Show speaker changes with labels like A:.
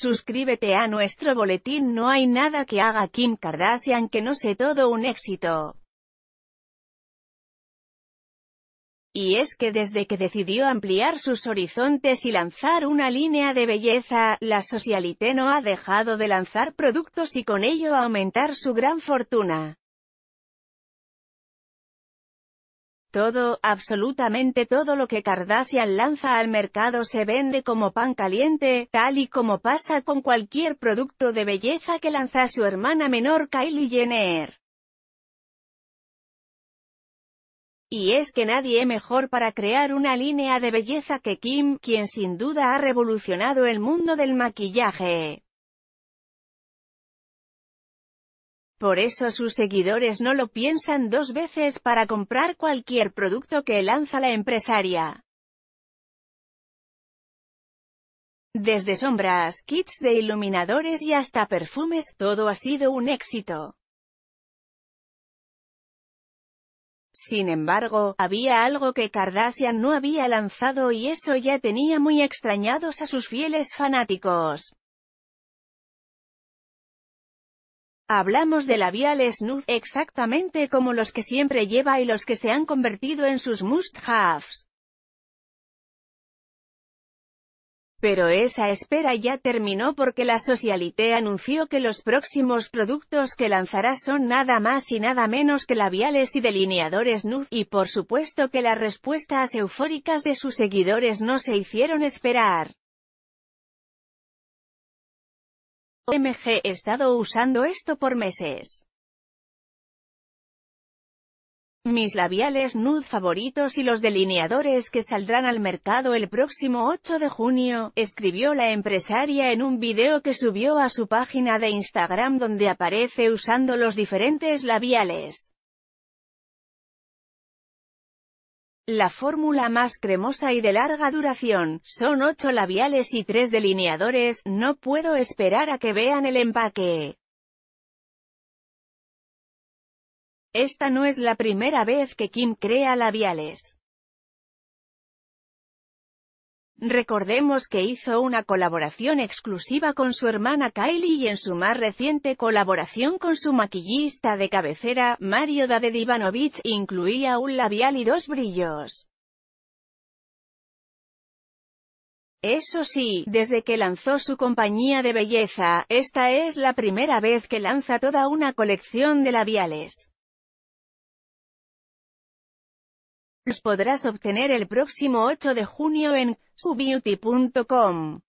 A: Suscríbete a nuestro boletín No hay nada que haga Kim Kardashian que no sea todo un éxito. Y es que desde que decidió ampliar sus horizontes y lanzar una línea de belleza, la Socialité no ha dejado de lanzar productos y con ello aumentar su gran fortuna. Todo, absolutamente todo lo que Kardashian lanza al mercado se vende como pan caliente, tal y como pasa con cualquier producto de belleza que lanza su hermana menor Kylie Jenner. Y es que nadie mejor para crear una línea de belleza que Kim, quien sin duda ha revolucionado el mundo del maquillaje. Por eso sus seguidores no lo piensan dos veces para comprar cualquier producto que lanza la empresaria. Desde sombras, kits de iluminadores y hasta perfumes, todo ha sido un éxito. Sin embargo, había algo que Kardashian no había lanzado y eso ya tenía muy extrañados a sus fieles fanáticos. Hablamos de labiales nude exactamente como los que siempre lleva y los que se han convertido en sus must-haves. Pero esa espera ya terminó porque la Socialité anunció que los próximos productos que lanzará son nada más y nada menos que labiales y delineadores nude, y por supuesto que las respuestas eufóricas de sus seguidores no se hicieron esperar. MG he estado usando esto por meses. Mis labiales nude favoritos y los delineadores que saldrán al mercado el próximo 8 de junio, escribió la empresaria en un video que subió a su página de Instagram donde aparece usando los diferentes labiales. La fórmula más cremosa y de larga duración, son 8 labiales y 3 delineadores, no puedo esperar a que vean el empaque. Esta no es la primera vez que Kim crea labiales. Recordemos que hizo una colaboración exclusiva con su hermana Kylie y en su más reciente colaboración con su maquillista de cabecera, Mario Dade Ivanovich incluía un labial y dos brillos. Eso sí, desde que lanzó su compañía de belleza, esta es la primera vez que lanza toda una colección de labiales. Los podrás obtener el próximo 8 de junio en subeauty.com.